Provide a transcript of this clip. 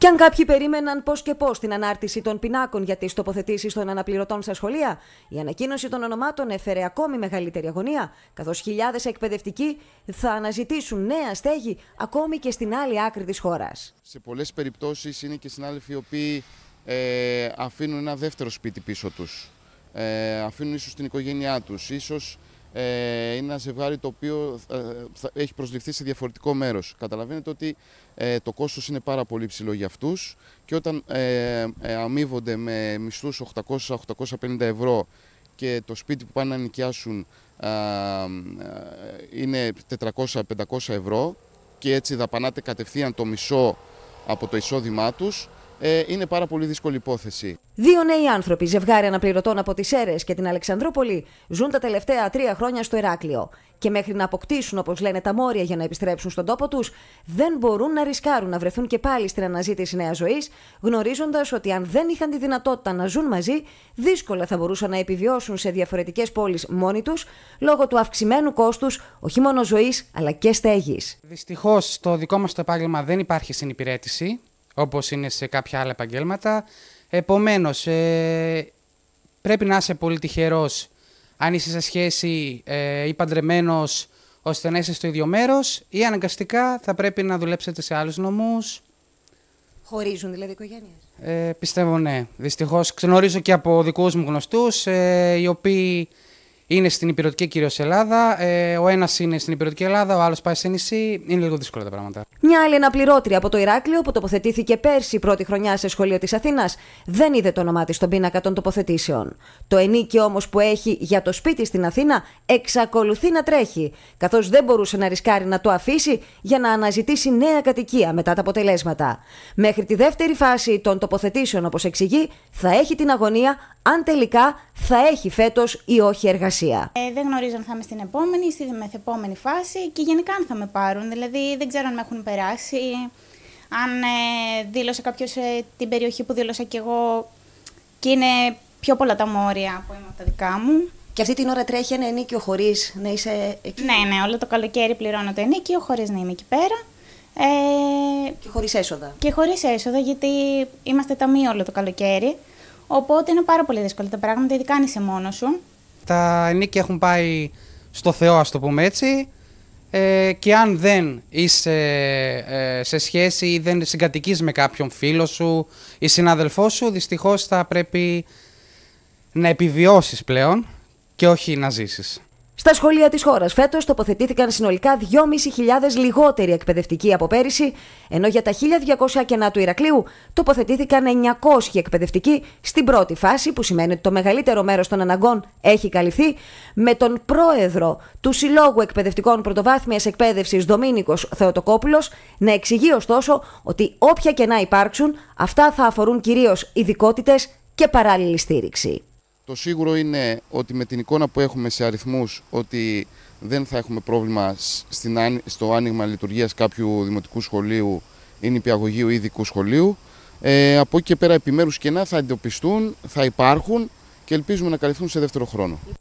Κι αν κάποιοι περίμεναν πώς και πώς την ανάρτηση των πινάκων για τις τοποθετήσεις των αναπληρωτών στα σχολεία, η ανακοίνωση των ονομάτων έφερε ακόμη μεγαλύτερη αγωνία, καθώς χιλιάδες εκπαιδευτικοί θα αναζητήσουν νέα στέγη ακόμη και στην άλλη άκρη της χώρας. Σε πολλές περιπτώσεις είναι και συνάδελφοι οι οποίοι ε, αφήνουν ένα δεύτερο σπίτι πίσω τους. Ε, αφήνουν ίσως την οικογένειά τους, ίσως ε, είναι ένα ζευγάρι το οποίο ε, έχει προσληφθεί σε διαφορετικό μέρος. Καταλαβαίνετε ότι ε, το κόστος είναι πάρα πολύ ψηλό για αυτούς και όταν αμείβονται με μισθούς 800-850 ευρώ και το σπίτι που πάνε να νοικιάσουν είναι 400-500 ευρώ και έτσι δαπανάτε κατευθείαν το μισό από το εισόδημά τους, ε, είναι πάρα πολύ δύσκολη υπόθεση. Δύο νέοι άνθρωποι, ζευγάρι αναπληρωτών από τις Έρες και την Αλεξανδρούπολη ζουν τα τελευταία τρία χρόνια στο Εράκλειο. Και μέχρι να αποκτήσουν, όπως λένε, τα μόρια για να επιστρέψουν στον τόπο τους, δεν μπορούν να ρισκάρουν να βρεθούν και πάλι στην αναζήτηση νέας ζωής, γνωρίζοντας ότι αν δεν είχαν τη δυνατότητα να ζουν μαζί, δύσκολα θα μπορούσαν να επιβιώσουν σε διαφορετικές πόλεις μόνοι τους, λόγω του αυξημένου κόστους όχι μόνο ζωής αλλά και στέγης. Δυστυχώς, στο δικό μας το επάγγελμα δεν υπάρχει συνυπηρέτηση όπως είναι σε κάποια άλλα επαγγέλματα. Επομένως, ε, πρέπει να είσαι πολύ τυχερός αν είσαι σε σχέση ε, ή παντρεμένος ώστε να είσαι στο ίδιο μέρος ή αναγκαστικά θα πρέπει να δουλέψετε σε άλλους νομούς. Χωρίζουν δηλαδή οικογένειες. Ε, πιστεύω ναι. Δυστυχώς γνωρίζω και από δικούς μου γνωστούς ε, οι οποίοι είναι στην υπηρετική κυρίως Ελλάδα. Ε, ο ένας είναι στην υπηρετική Ελλάδα, ο άλλος πάει σε νησί. Είναι λίγο δύσκολα τα πράγματα. Μια άλλη αναπληρώτρια από το Ηράκλειο που τοποθετήθηκε πέρσι πρώτη χρονιά σε σχολείο της Αθήνας δεν είδε το όνομά της στον πίνακα των τοποθετήσεων. Το ενίκιο όμως που έχει για το σπίτι στην Αθήνα εξακολουθεί να τρέχει, καθώς δεν μπορούσε να ρισκάρει να το αφήσει για να αναζητήσει νέα κατοικία μετά τα αποτελέσματα. Μέχρι τη δεύτερη φάση των τοποθετήσεων, όπως εξηγεί, θα έχει την αγωνία αν τελικά θα έχει φέτος ή όχι εργασία. Ε, δεν γνωρίζω αν θα είμαι στην επόμενη ή στη μεθεπόμενη φάση και γενικά αν θα με πάρουν. Δηλαδή δεν ξέρω αν με έχουν περάσει, αν ε, δήλωσε κάποιος ε, την περιοχή που δήλωσα κι εγώ και είναι πιο πολλά τα μόρια που είμαι από τα δικά μου. Και αυτή την ώρα τρέχει ένα ενίκιο χωρίς να είσαι εκεί. Ναι, ναι, όλο το καλοκαίρι πληρώνω το ενίκιο χωρίς να είμαι εκεί πέρα. Ε, και χωρίς έσοδα. Και χωρίς έσοδα, γιατί είμαστε ταμείο όλο το καλοκαίρι. Οπότε είναι πάρα πολύ δύσκολα τα πράγματα, ειδικά αν είσαι μόνος σου. Τα νίκη έχουν πάει στο Θεό, ας το πούμε έτσι. Ε, και αν δεν είσαι ε, σε σχέση ή δεν συγκατοικείς με κάποιον φίλο σου ή συναδελφό σου, δυστυχώς θα πρέπει να επιβιώσεις πλέον και όχι να ζήσεις. Στα σχολεία της χώρας φέτος τοποθετήθηκαν συνολικά 2.500 λιγότεροι εκπαιδευτικοί από πέρυσι, ενώ για τα 1.200 κενά του Ηρακλείου τοποθετήθηκαν 900 εκπαιδευτικοί στην πρώτη φάση, που σημαίνει ότι το μεγαλύτερο μέρος των αναγκών έχει καλυφθεί, με τον πρόεδρο του Συλλόγου Εκπαιδευτικών Πρωτοβάθμιας Εκπαίδευσης Δομήνικος Θεοτοκόπουλος να εξηγεί ωστόσο ότι όποια κενά υπάρξουν, αυτά θα αφορούν κυρίως ειδικότητες και παράλληλη στήριξη. Το σίγουρο είναι ότι με την εικόνα που έχουμε σε αριθμούς ότι δεν θα έχουμε πρόβλημα στο άνοιγμα λειτουργίας κάποιου δημοτικού σχολείου ή νηπιαγωγείου ή ειδικού σχολείου. Ε, από εκεί και πέρα επιμέρους κενά θα εντοπιστούν, θα υπάρχουν και ελπίζουμε να καλυφθούν σε δεύτερο χρόνο.